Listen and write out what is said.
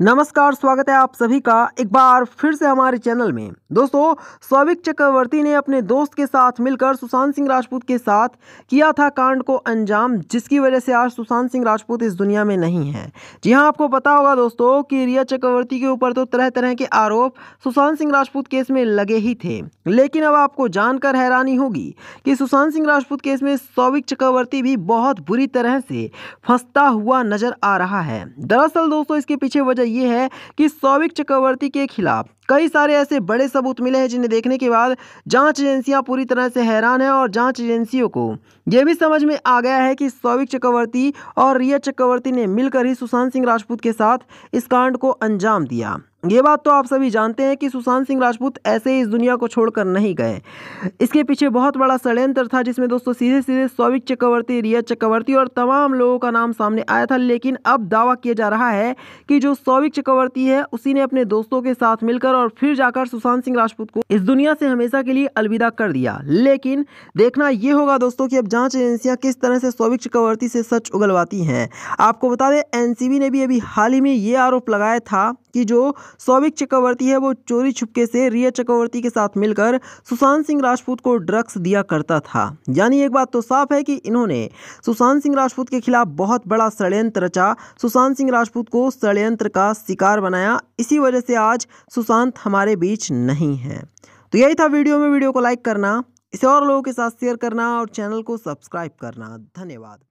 नमस्कार स्वागत है आप सभी का एक बार फिर से हमारे चैनल में दोस्तों सौभिक चक्रवर्ती ने अपने दोस्त के साथ मिलकर सुशांत सिंह राजपूत के साथ किया था कांड को अंजाम जिसकी वजह से आज सुशांत सिंह राजपूत इस दुनिया में नहीं है जी हां आपको पता होगा दोस्तों कि रिया चक्रवर्ती के ऊपर तो तरह तरह के आरोप सुशांत सिंह राजपूत केस में लगे ही थे लेकिन अब आपको जानकर हैरानी होगी कि सुशांत सिंह राजपूत केस में सौभिक चक्रवर्ती भी बहुत बुरी तरह से फंसता हुआ नजर आ रहा है दरअसल दोस्तों इसके पीछे वजह ये है कि सौविक चक्रवर्ती के खिलाफ कई सारे ऐसे बड़े सबूत मिले हैं जिन्हें देखने के बाद जांच एजेंसियां पूरी तरह से हैरान हैं और जांच एजेंसियों को यह भी समझ में आ गया है कि सौविक चक्रवर्ती और रिया चक्रवर्ती ने मिलकर ही सुशांत सिंह राजपूत के साथ इस कांड को अंजाम दिया ये बात तो आप सभी जानते हैं कि सुशांत सिंह राजपूत ऐसे ही इस दुनिया को छोड़कर नहीं गए इसके पीछे बहुत बड़ा षड्यंत्र था जिसमें दोस्तों सीधे सीधे सौविक चक्रवर्ती रिया चक्रवर्ती और तमाम लोगों का नाम सामने आया था लेकिन अब दावा किया जा रहा है कि जो सौविक चक्रवर्ती है उसी ने अपने दोस्तों के साथ मिलकर और फिर जाकर सुशांत सिंह राजपूत को इस दुनिया से हमेशा के लिए अलविदा कर दिया लेकिन देखना यह होगा दोस्तों कि अब जांच एजेंसियां किस तरह से सौभिक चक्रवर्ती से सच उगलवाती हैं आपको बता दें एनसीबी ने भी अभी हाल ही में यह आरोप लगाया था कि जो सौविक चक्रवर्ती है वो चोरी छुपके से रिया चक्रवर्ती के साथ मिलकर सुशांत सिंह राजपूत को ड्रग्स दिया करता था यानी एक बात तो साफ है कि इन्होंने सुशांत सिंह राजपूत के खिलाफ बहुत बड़ा षड्यंत्र रचा सुशांत सिंह राजपूत को षड्यंत्र का शिकार बनाया इसी वजह से आज सुशांत हमारे बीच नहीं है तो यही था वीडियो में वीडियो को लाइक करना इसे और लोगों के साथ शेयर करना और चैनल को सब्सक्राइब करना धन्यवाद